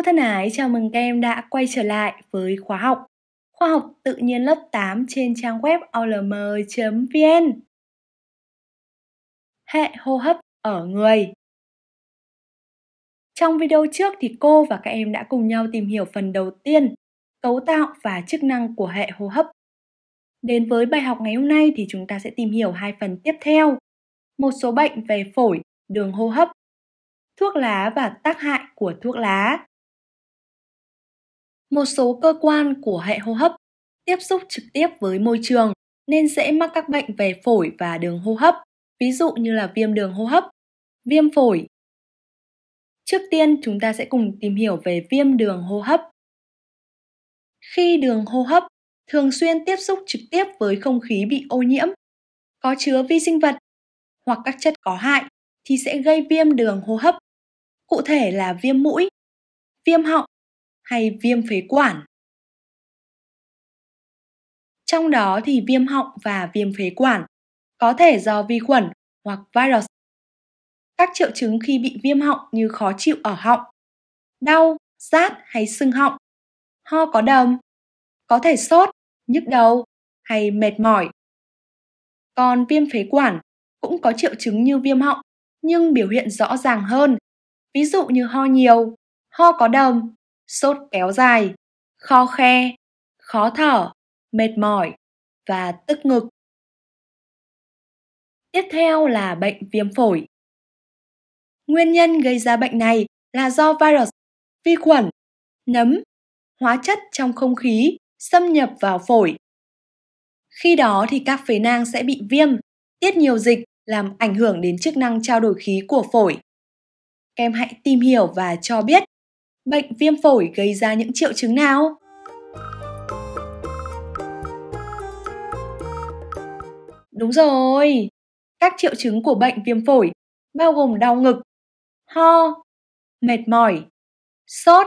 Cô thân ái, chào mừng các em đã quay trở lại với khóa học Khoa học tự nhiên lớp 8 trên trang web olm.vn Hệ hô hấp ở người Trong video trước thì cô và các em đã cùng nhau tìm hiểu phần đầu tiên cấu tạo và chức năng của hệ hô hấp. Đến với bài học ngày hôm nay thì chúng ta sẽ tìm hiểu hai phần tiếp theo. Một số bệnh về phổi, đường hô hấp thuốc lá và tác hại của thuốc lá một số cơ quan của hệ hô hấp tiếp xúc trực tiếp với môi trường nên dễ mắc các bệnh về phổi và đường hô hấp, ví dụ như là viêm đường hô hấp, viêm phổi. Trước tiên, chúng ta sẽ cùng tìm hiểu về viêm đường hô hấp. Khi đường hô hấp thường xuyên tiếp xúc trực tiếp với không khí bị ô nhiễm, có chứa vi sinh vật hoặc các chất có hại thì sẽ gây viêm đường hô hấp, cụ thể là viêm mũi, viêm họng hay viêm phế quản. Trong đó thì viêm họng và viêm phế quản có thể do vi khuẩn hoặc virus. Các triệu chứng khi bị viêm họng như khó chịu ở họng, đau, rát hay sưng họng, ho có đờm, có thể sốt, nhức đầu hay mệt mỏi. Còn viêm phế quản cũng có triệu chứng như viêm họng nhưng biểu hiện rõ ràng hơn, ví dụ như ho nhiều, ho có đờm, sốt kéo dài, kho khe, khó thở, mệt mỏi và tức ngực. Tiếp theo là bệnh viêm phổi. Nguyên nhân gây ra bệnh này là do virus, vi khuẩn, nấm, hóa chất trong không khí xâm nhập vào phổi. Khi đó thì các phế nang sẽ bị viêm, tiết nhiều dịch làm ảnh hưởng đến chức năng trao đổi khí của phổi. Em hãy tìm hiểu và cho biết bệnh viêm phổi gây ra những triệu chứng nào? Đúng rồi, các triệu chứng của bệnh viêm phổi bao gồm đau ngực, ho, mệt mỏi, sốt,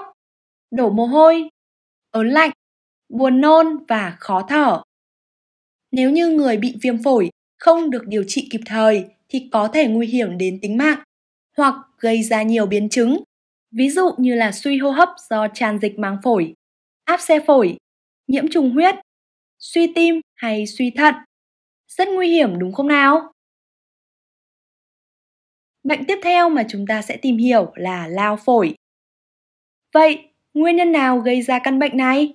đổ mồ hôi, ớn lạnh, buồn nôn và khó thở. Nếu như người bị viêm phổi không được điều trị kịp thời thì có thể nguy hiểm đến tính mạng hoặc gây ra nhiều biến chứng ví dụ như là suy hô hấp do tràn dịch màng phổi, áp xe phổi, nhiễm trùng huyết, suy tim hay suy thận. Rất nguy hiểm đúng không nào? Bệnh tiếp theo mà chúng ta sẽ tìm hiểu là lao phổi. Vậy, nguyên nhân nào gây ra căn bệnh này?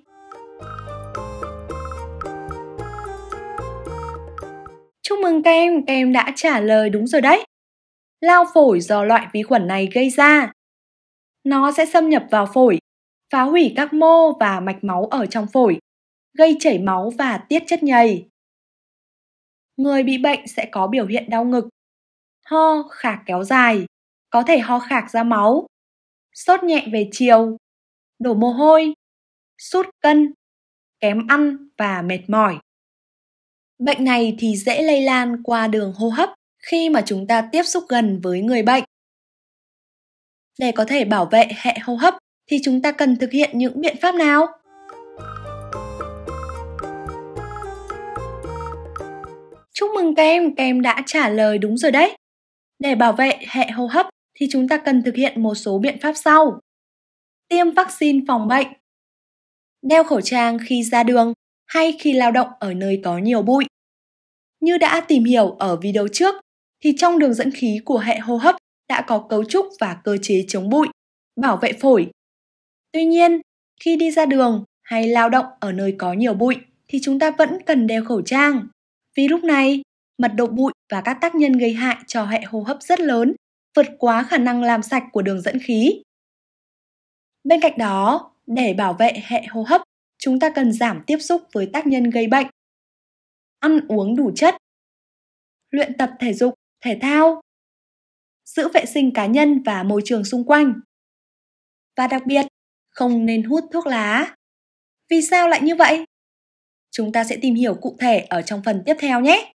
Chúc mừng các em, các em đã trả lời đúng rồi đấy. Lao phổi do loại vi khuẩn này gây ra nó sẽ xâm nhập vào phổi, phá hủy các mô và mạch máu ở trong phổi, gây chảy máu và tiết chất nhầy. Người bị bệnh sẽ có biểu hiện đau ngực, ho, khạc kéo dài, có thể ho khạc ra máu, sốt nhẹ về chiều, đổ mồ hôi, sút cân, kém ăn và mệt mỏi. Bệnh này thì dễ lây lan qua đường hô hấp khi mà chúng ta tiếp xúc gần với người bệnh để có thể bảo vệ hệ hô hấp thì chúng ta cần thực hiện những biện pháp nào? Chúc mừng các em, các em đã trả lời đúng rồi đấy. Để bảo vệ hệ hô hấp thì chúng ta cần thực hiện một số biện pháp sau. Tiêm vaccine phòng bệnh Đeo khẩu trang khi ra đường hay khi lao động ở nơi có nhiều bụi. Như đã tìm hiểu ở video trước, thì trong đường dẫn khí của hệ hô hấp đã có cấu trúc và cơ chế chống bụi, bảo vệ phổi. Tuy nhiên, khi đi ra đường hay lao động ở nơi có nhiều bụi thì chúng ta vẫn cần đeo khẩu trang. Vì lúc này, mật độ bụi và các tác nhân gây hại cho hệ hô hấp rất lớn, vượt quá khả năng làm sạch của đường dẫn khí. Bên cạnh đó, để bảo vệ hệ hô hấp, chúng ta cần giảm tiếp xúc với tác nhân gây bệnh. Ăn uống đủ chất. Luyện tập thể dục, thể thao giữ vệ sinh cá nhân và môi trường xung quanh. Và đặc biệt, không nên hút thuốc lá. Vì sao lại như vậy? Chúng ta sẽ tìm hiểu cụ thể ở trong phần tiếp theo nhé.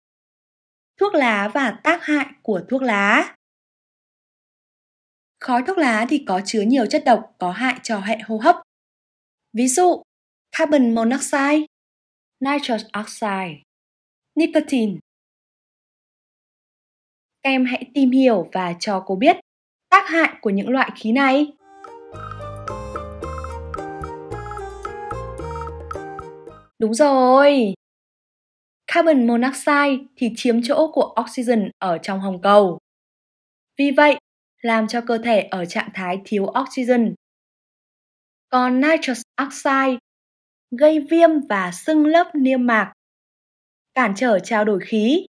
Thuốc lá và tác hại của thuốc lá. Khói thuốc lá thì có chứa nhiều chất độc có hại cho hệ hô hấp. Ví dụ, carbon monoxide, nitrous oxide, nicotine, các em hãy tìm hiểu và cho cô biết tác hại của những loại khí này. Đúng rồi. Carbon monoxide thì chiếm chỗ của oxygen ở trong hồng cầu. Vì vậy, làm cho cơ thể ở trạng thái thiếu oxygen. Còn nitrous oxide gây viêm và sưng lớp niêm mạc, cản trở trao đổi khí,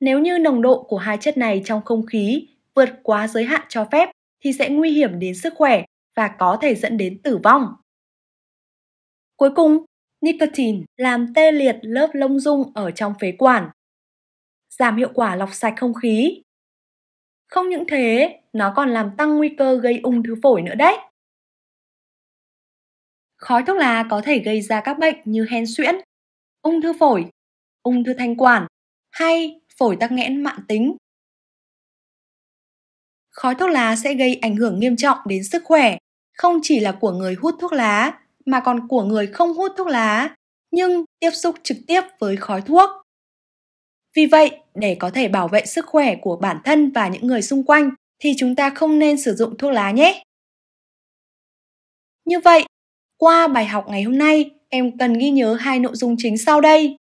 nếu như nồng độ của hai chất này trong không khí vượt quá giới hạn cho phép thì sẽ nguy hiểm đến sức khỏe và có thể dẫn đến tử vong. Cuối cùng, nicotine làm tê liệt lớp lông dung ở trong phế quản, giảm hiệu quả lọc sạch không khí. Không những thế, nó còn làm tăng nguy cơ gây ung thư phổi nữa đấy. Khói thuốc lá có thể gây ra các bệnh như hen suyễn, ung thư phổi, ung thư thanh quản hay phổi tắc nghẽn mãn tính. Khói thuốc lá sẽ gây ảnh hưởng nghiêm trọng đến sức khỏe, không chỉ là của người hút thuốc lá mà còn của người không hút thuốc lá, nhưng tiếp xúc trực tiếp với khói thuốc. Vì vậy, để có thể bảo vệ sức khỏe của bản thân và những người xung quanh thì chúng ta không nên sử dụng thuốc lá nhé. Như vậy, qua bài học ngày hôm nay, em cần ghi nhớ hai nội dung chính sau đây.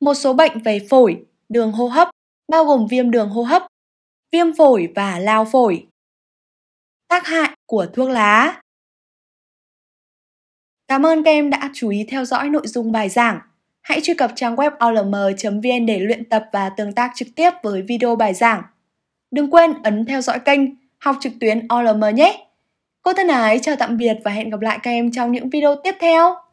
Một số bệnh về phổi đường hô hấp, bao gồm viêm đường hô hấp, viêm phổi và lao phổi. Tác hại của thuốc lá Cảm ơn các em đã chú ý theo dõi nội dung bài giảng. Hãy truy cập trang web olm.vn để luyện tập và tương tác trực tiếp với video bài giảng. Đừng quên ấn theo dõi kênh Học trực tuyến OLM nhé! Cô thân ái chào tạm biệt và hẹn gặp lại các em trong những video tiếp theo.